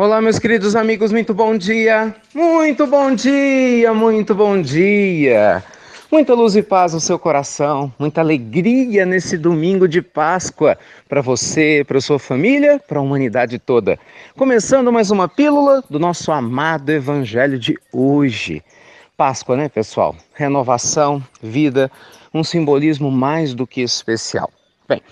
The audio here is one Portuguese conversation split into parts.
Olá, meus queridos amigos, muito bom dia! Muito bom dia, muito bom dia! Muita luz e paz no seu coração, muita alegria nesse domingo de Páscoa para você, para sua família, para a humanidade toda. Começando mais uma pílula do nosso amado Evangelho de hoje. Páscoa, né, pessoal? Renovação, vida, um simbolismo mais do que especial. Bem,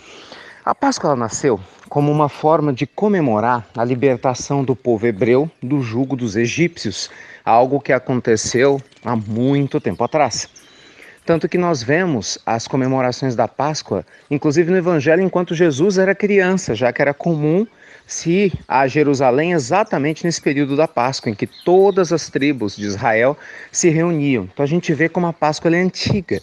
a Páscoa nasceu como uma forma de comemorar a libertação do povo hebreu do jugo dos egípcios, algo que aconteceu há muito tempo atrás. Tanto que nós vemos as comemorações da Páscoa, inclusive no Evangelho, enquanto Jesus era criança, já que era comum se ir a Jerusalém exatamente nesse período da Páscoa, em que todas as tribos de Israel se reuniam. Então a gente vê como a Páscoa é antiga,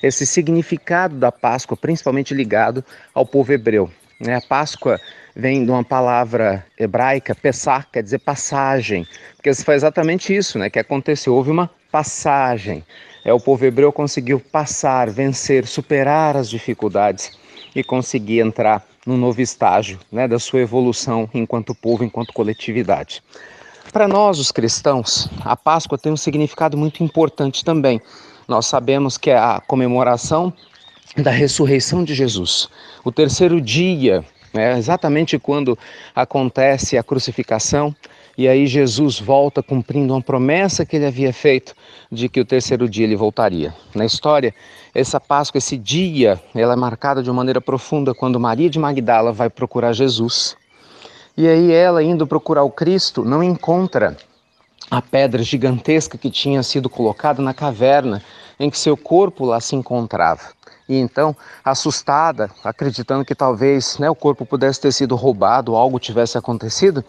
esse significado da Páscoa, principalmente ligado ao povo hebreu. Né? A Páscoa vem de uma palavra hebraica, pesar, quer dizer passagem, porque foi exatamente isso né, que aconteceu. Houve uma passagem. É, o povo hebreu conseguiu passar, vencer, superar as dificuldades e conseguir entrar no novo estágio né, da sua evolução enquanto povo, enquanto coletividade. Para nós, os cristãos, a Páscoa tem um significado muito importante também. Nós sabemos que é a comemoração da ressurreição de Jesus. O terceiro dia, né, exatamente quando acontece a crucificação, e aí Jesus volta cumprindo uma promessa que ele havia feito de que o terceiro dia ele voltaria. Na história, essa Páscoa, esse dia, ela é marcada de uma maneira profunda quando Maria de Magdala vai procurar Jesus. E aí ela indo procurar o Cristo, não encontra a pedra gigantesca que tinha sido colocada na caverna em que seu corpo lá se encontrava. E então, assustada, acreditando que talvez né, o corpo pudesse ter sido roubado, algo tivesse acontecido,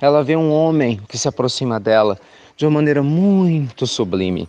ela vê um homem que se aproxima dela de uma maneira muito sublime.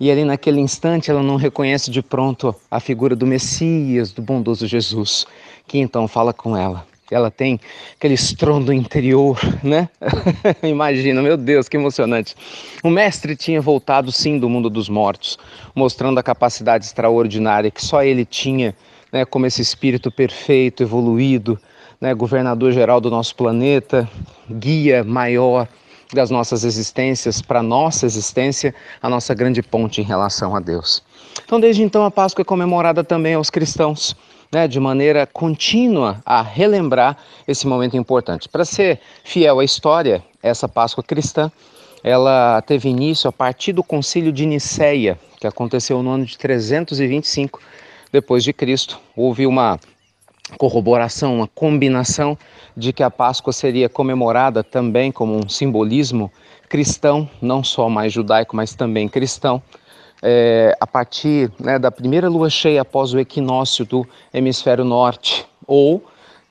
E ali naquele instante ela não reconhece de pronto a figura do Messias, do bondoso Jesus, que então fala com ela: ela tem aquele estrondo interior, né? Imagina, meu Deus, que emocionante. O mestre tinha voltado sim do mundo dos mortos, mostrando a capacidade extraordinária que só ele tinha, né, como esse espírito perfeito, evoluído, né, governador geral do nosso planeta, guia maior das nossas existências, para nossa existência, a nossa grande ponte em relação a Deus. Então, desde então, a Páscoa é comemorada também aos cristãos né, de maneira contínua a relembrar esse momento importante. Para ser fiel à história, essa Páscoa cristã ela teve início a partir do Concílio de Nicéia, que aconteceu no ano de 325 depois de Cristo. Houve uma corroboração, uma combinação de que a Páscoa seria comemorada também como um simbolismo cristão, não só mais judaico, mas também cristão é, a partir né, da primeira lua cheia após o equinócio do hemisfério norte, ou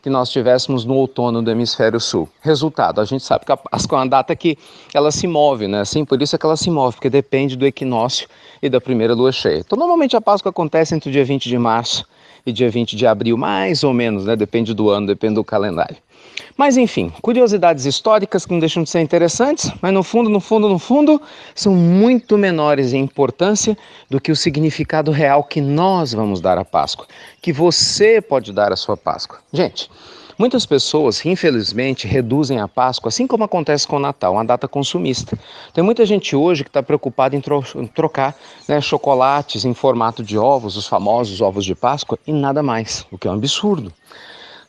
que nós tivéssemos no outono do hemisfério sul. Resultado, a gente sabe que a Páscoa é uma data que ela se move, né? Assim, por isso é que ela se move, porque depende do equinócio e da primeira lua cheia. Então, normalmente a Páscoa acontece entre o dia 20 de março e dia 20 de abril, mais ou menos, né? Depende do ano, depende do calendário. Mas enfim, curiosidades históricas que não deixam de ser interessantes, mas no fundo, no fundo, no fundo, são muito menores em importância do que o significado real que nós vamos dar à Páscoa, que você pode dar à sua Páscoa. Gente, Muitas pessoas, infelizmente, reduzem a Páscoa, assim como acontece com o Natal, uma data consumista. Tem muita gente hoje que está preocupada em, tro em trocar né, chocolates em formato de ovos, os famosos ovos de Páscoa, e nada mais, o que é um absurdo.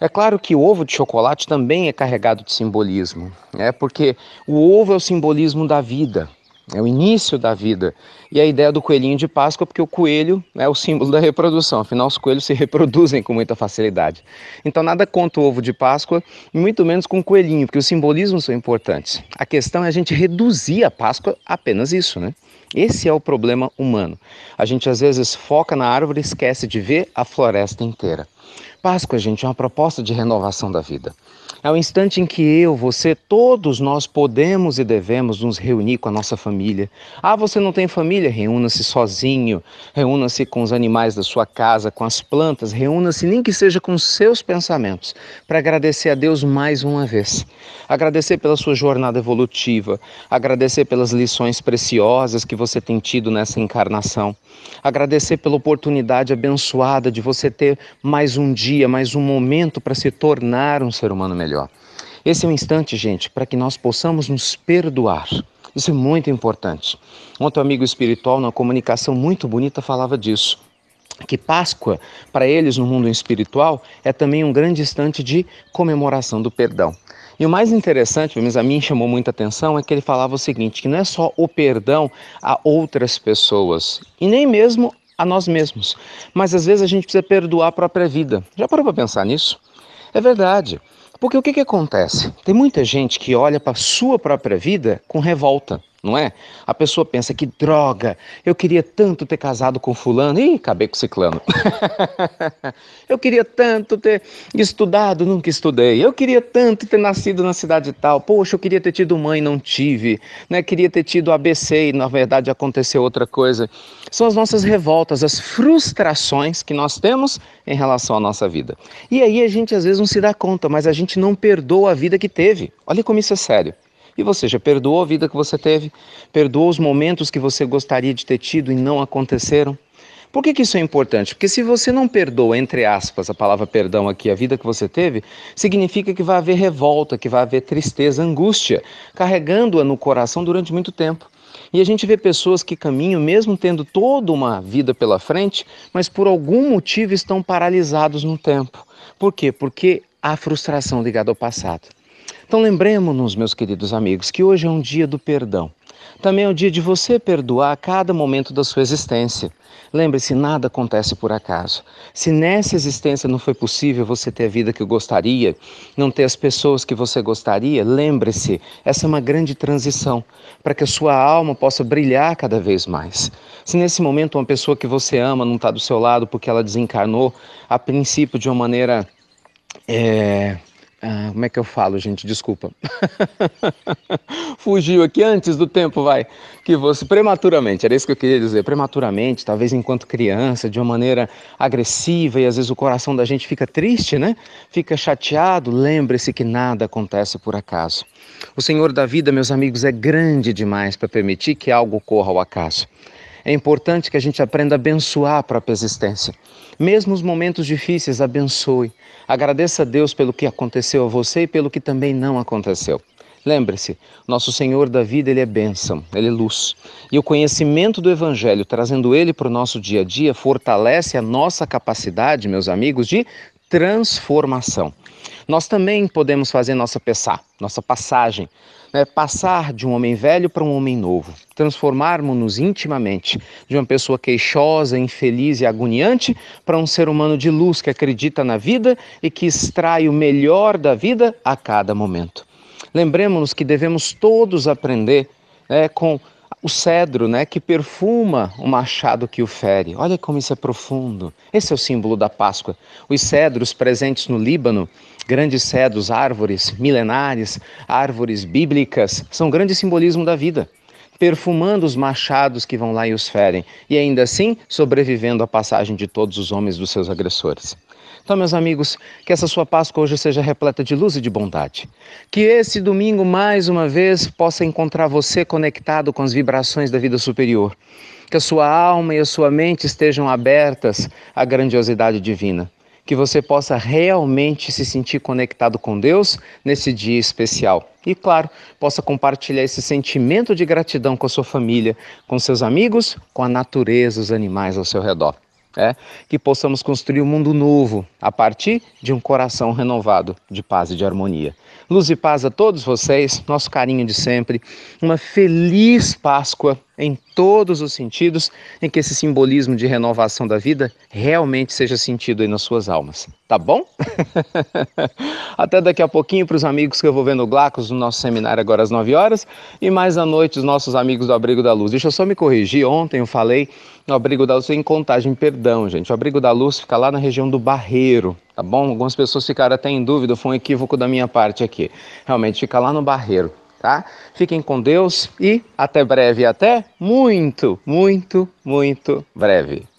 É claro que o ovo de chocolate também é carregado de simbolismo, né? porque o ovo é o simbolismo da vida, é o início da vida. E a ideia do coelhinho de Páscoa, porque o coelho é o símbolo da reprodução, afinal, os coelhos se reproduzem com muita facilidade. Então, nada contra o ovo de Páscoa, e muito menos com o coelhinho, porque os simbolismos são importantes. A questão é a gente reduzir a Páscoa a apenas isso, né? Esse é o problema humano. A gente às vezes foca na árvore e esquece de ver a floresta inteira. Páscoa, gente, é uma proposta de renovação da vida. É o instante em que eu, você, todos nós podemos e devemos nos reunir com a nossa família. Ah, você não tem família? Reúna-se sozinho, reúna-se com os animais da sua casa, com as plantas, reúna-se nem que seja com seus pensamentos, para agradecer a Deus mais uma vez. Agradecer pela sua jornada evolutiva, agradecer pelas lições preciosas que você tem tido nessa encarnação, agradecer pela oportunidade abençoada de você ter mais um um dia, mais um momento para se tornar um ser humano melhor. Esse é o um instante, gente, para que nós possamos nos perdoar. Isso é muito importante. Ontem, um amigo espiritual, na comunicação muito bonita, falava disso. Que Páscoa, para eles no mundo espiritual, é também um grande instante de comemoração do perdão. E o mais interessante, pelo menos a mim chamou muita atenção, é que ele falava o seguinte: que não é só o perdão a outras pessoas, e nem mesmo a nós mesmos. Mas às vezes a gente precisa perdoar a própria vida. Já parou para pensar nisso? É verdade. Porque o que, que acontece? Tem muita gente que olha para a sua própria vida com revolta não é? A pessoa pensa que droga, eu queria tanto ter casado com fulano e acabei com ciclano. eu queria tanto ter estudado, nunca estudei. Eu queria tanto ter nascido na cidade tal. Poxa, eu queria ter tido mãe, não tive. Né? Queria ter tido ABC e na verdade aconteceu outra coisa. São as nossas revoltas, as frustrações que nós temos em relação à nossa vida. E aí a gente às vezes não se dá conta, mas a gente não perdoa a vida que teve. Olha como isso é sério. E você já perdoou a vida que você teve? Perdoou os momentos que você gostaria de ter tido e não aconteceram? Por que, que, isso é importante? Porque se você não perdoa, entre aspas, a palavra perdão aqui, a vida que você teve, significa que vai haver revolta, que vai haver tristeza, angústia, carregando-a no coração durante muito tempo. E a gente vê pessoas que caminham, mesmo tendo toda uma vida pela frente, mas por algum motivo estão paralisados no tempo. Por quê? Porque há frustração ligada ao passado. Então lembremos-nos, meus queridos amigos, que hoje é um dia do perdão. Também é o dia de você perdoar a cada momento da sua existência. Lembre-se, nada acontece por acaso. Se nessa existência não foi possível você ter a vida que gostaria, não ter as pessoas que você gostaria, lembre-se, essa é uma grande transição para que a sua alma possa brilhar cada vez mais. Se nesse momento uma pessoa que você ama não está do seu lado porque ela desencarnou, a princípio de uma maneira. É ah, como é que eu falo, gente? Desculpa. Fugiu aqui antes do tempo, vai. Que você prematuramente, era isso que eu queria dizer. Prematuramente, talvez enquanto criança, de uma maneira agressiva e às vezes o coração da gente fica triste, né? Fica chateado. Lembre-se que nada acontece por acaso. O Senhor da vida, meus amigos, é grande demais para permitir que algo corra ao acaso. É importante que a gente aprenda a abençoar a própria existência. Mesmo os momentos difíceis, abençoe. Agradeça a Deus pelo que aconteceu a você e pelo que também não aconteceu. Lembre-se, nosso Senhor da vida, ele é bênção, ele é luz. E o conhecimento do Evangelho, trazendo ele para o nosso dia a dia, fortalece a nossa capacidade, meus amigos, de transformação. Nós também podemos fazer nossa pesar, nossa passagem, né? passar de um homem velho para um homem novo, transformarmos-nos intimamente de uma pessoa queixosa, infeliz e agoniante para um ser humano de luz que acredita na vida e que extrai o melhor da vida a cada momento. Lembremos-nos que devemos todos aprender né, com o cedro, né, que perfuma o machado que o fere. Olha como isso é profundo. Esse é o símbolo da Páscoa. Os cedros presentes no Líbano, grandes cedros, árvores milenares, árvores bíblicas, são um grande simbolismo da vida, perfumando os machados que vão lá e os ferem, e ainda assim sobrevivendo à passagem de todos os homens dos seus agressores. Então, meus amigos, que essa sua Páscoa hoje seja repleta de luz e de bondade. Que esse domingo, mais uma vez, possa encontrar você conectado com as vibrações da vida superior. Que a sua alma e a sua mente estejam abertas à grandiosidade divina. Que você possa realmente se sentir conectado com Deus nesse dia especial. E, claro, possa compartilhar esse sentimento de gratidão com a sua família, com seus amigos, com a natureza, os animais ao seu redor é, que possamos construir um mundo novo a partir de um coração renovado de paz e de harmonia. Luz e paz a todos vocês, nosso carinho de sempre, uma feliz Páscoa em todos os sentidos, em que esse simbolismo de renovação da vida realmente seja sentido aí nas suas almas. Tá bom? Até daqui a pouquinho para os amigos que eu vou ver no Glacos, no nosso seminário agora às 9 horas, e mais à noite os nossos amigos do Abrigo da Luz. Deixa eu só me corrigir, ontem eu falei no Abrigo da Luz em Contagem, perdão, gente. O Abrigo da Luz fica lá na região do Barreiro, tá bom? Algumas pessoas ficaram até em dúvida, foi um equívoco da minha parte aqui. Realmente fica lá no Barreiro tá? Fiquem com Deus e até breve, até muito, muito, muito breve.